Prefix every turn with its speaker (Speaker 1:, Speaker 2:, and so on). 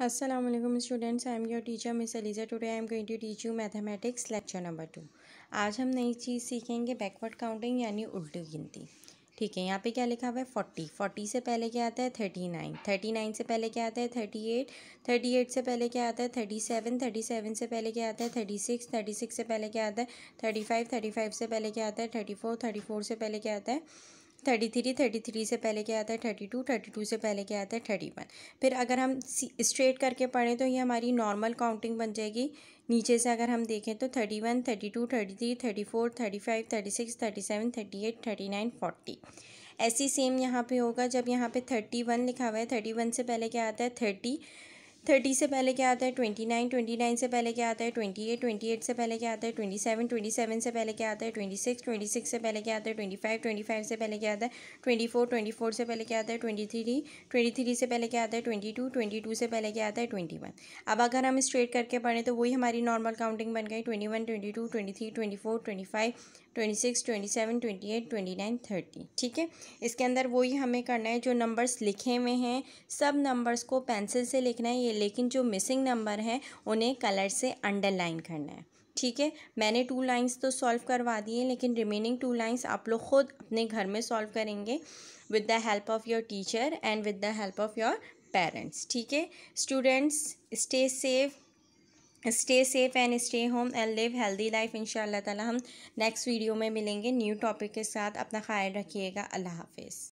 Speaker 1: Aslam students I am your teacher Miss Aliza today I am going to teach you mathematics lecture number two आज हम नई चीज़ सीखेंगे backward counting यानी उल्टी गिनती ठीक है यहाँ पे क्या लिखा हुआ है फोर्टी फोर्टी से पहले क्या आता है थर्टी नाइन थर्टी नाइन से पहले क्या आता है थर्टी एट थर्टी एट से पहले क्या आता है थर्टी सेवन थर्टी सेवन से पहले क्या आता है थर्टी सिक्स थर्टी सिक्स से पहले क्या आता है थर्टी फाइव थर्टी फाइव से पहले क्या आता है थर्टी फोर थर्टी फोर से पहले क्या आता है थर्टी थ्री थर्टी थ्री से पहले क्या आता है थर्टी टू थर्टी टू से पहले क्या आता है थर्टी वन फिर अगर हम स्ट्रेट करके पढ़ें तो ये हमारी नॉर्मल काउंटिंग बन जाएगी नीचे से अगर हम देखें तो thirty one thirty two thirty three thirty four thirty five thirty six thirty seven thirty eight thirty nine forty ऐसी सेम यहाँ पे होगा जब यहाँ पे थर्टी वन लिखा हुआ है थर्टी वन से पहले क्या आता है थर्टी थर्टी से पहले क्या आता है ट्वेंटी नाइन ट्वेंटी नाइन से पहले क्या आता है ट्वेंटी एट ट्वेंटी एट से पहले क्या आता है ट्वेंटी सेवन ट्वेंटी सेवन से पहले क्या आता है ट्वेंटी सिक्स ट्वेंटी सिक्स से पहले क्या आता है ट्वेंटी फाइव ट्वेंटी फाइव से पहले क्या आता है ट्वेंटी फोर ट्वेंटी फोर से पहले क्या आता है ट्वेंटी थ्री ट्वेंटी थ्री से पहले क्या आता है ट्वेंटी टू ट्वेंटी टू से पहले क्या आता है ट्वेंटी वन अब अगर हम स्ट्रेट करके पढ़ें तो वही हमारी नॉर्मल काउंटिंग बन गई twenty one twenty two twenty three twenty four twenty five twenty six twenty seven twenty eight twenty nine thirty ठीक है इसके अंदर वही हमें करना है जो नंबर्स लिखे हुए हैं सब नंबर्स को पेंसिल से लिखना है ये लेकिन जो मिसिंग नंबर हैं उन्हें कलर से अंडरलाइन करना है ठीक है मैंने टू लाइंस तो सॉल्व करवा दिए लेकिन रिमेनिंग टू लाइंस आप लोग ख़ुद अपने घर में सॉल्व करेंगे with the help of your teacher and with the help of your parents ठीक है students stay safe stay safe and stay home and live healthy life इन ताला हम नेक्स्ट वीडियो में मिलेंगे न्यू टॉपिक के साथ अपना ख्याल रखिएगा अल्लाह हाफिज़